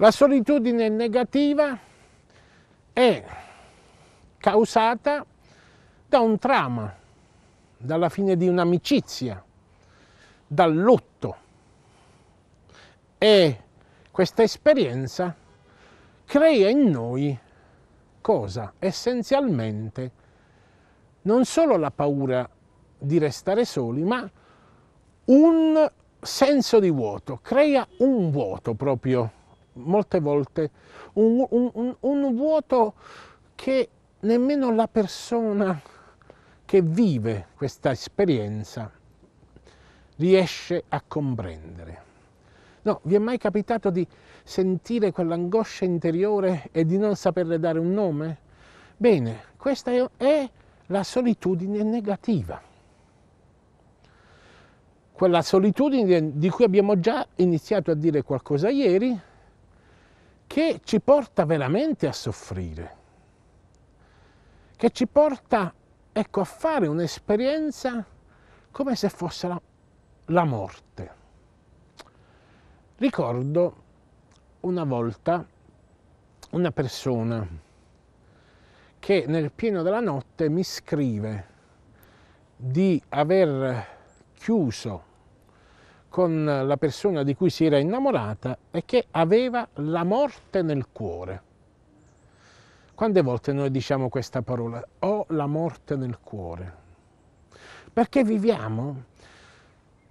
La solitudine negativa è causata da un trauma, dalla fine di un'amicizia, dal lutto. E questa esperienza crea in noi cosa? Essenzialmente non solo la paura di restare soli, ma un senso di vuoto, crea un vuoto proprio molte volte un, un, un, un vuoto che nemmeno la persona che vive questa esperienza riesce a comprendere. No, vi è mai capitato di sentire quell'angoscia interiore e di non saperle dare un nome? Bene, questa è la solitudine negativa. Quella solitudine di cui abbiamo già iniziato a dire qualcosa ieri, che ci porta veramente a soffrire, che ci porta ecco, a fare un'esperienza come se fosse la, la morte. Ricordo una volta una persona che nel pieno della notte mi scrive di aver chiuso con la persona di cui si era innamorata e che aveva la morte nel cuore. Quante volte noi diciamo questa parola? Ho la morte nel cuore. Perché viviamo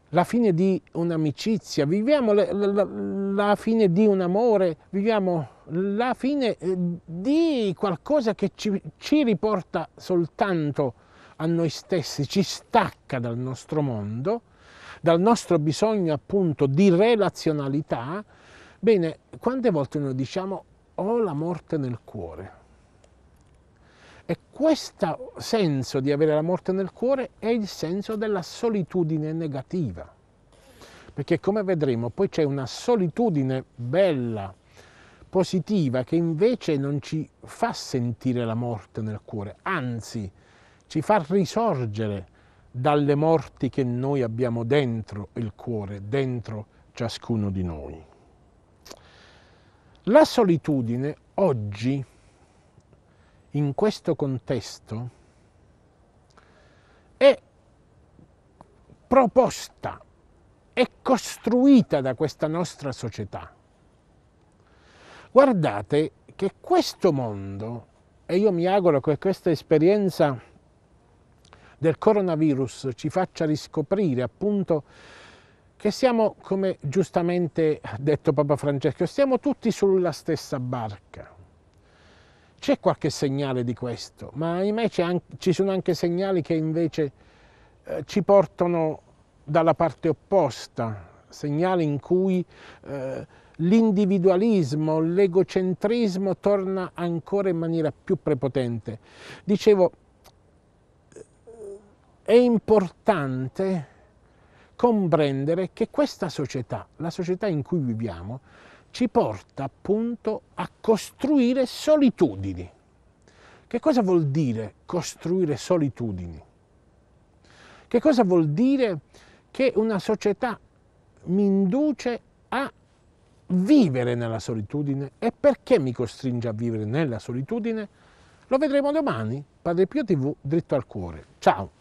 la fine di un'amicizia, viviamo la, la, la, fine di un amore, viviamo la fine eh, di qualcosa che ci, ci riporta soltanto a noi stessi, ci stacca dal nostro mondo dal nostro bisogno appunto di relazionalità, bene, quante volte noi diciamo ho la morte nel cuore? E questo senso di avere la morte nel cuore è il senso della solitudine negativa, perché come vedremo poi c'è una solitudine bella, positiva, che invece non ci fa sentire la morte nel cuore, anzi ci fa risorgere dalle morti che noi abbiamo dentro il cuore, dentro ciascuno di noi. La solitudine oggi, in questo contesto, è proposta, è costruita da questa nostra società. Guardate che questo mondo, e io mi auguro che questa esperienza del coronavirus ci faccia riscoprire appunto che siamo, come giustamente ha detto Papa Francesco, stiamo tutti sulla stessa barca. C'è qualche segnale di questo, ma ahimè ci sono anche segnali che invece eh, ci portano dalla parte opposta, segnali in cui eh, l'individualismo, l'egocentrismo torna ancora in maniera più prepotente. Dicevo, è importante comprendere che questa società, la società in cui viviamo, ci porta appunto a costruire solitudini. Che cosa vuol dire costruire solitudini? Che cosa vuol dire che una società mi induce a vivere nella solitudine e perché mi costringe a vivere nella solitudine? Lo vedremo domani. Padre Pio TV, dritto al cuore. Ciao!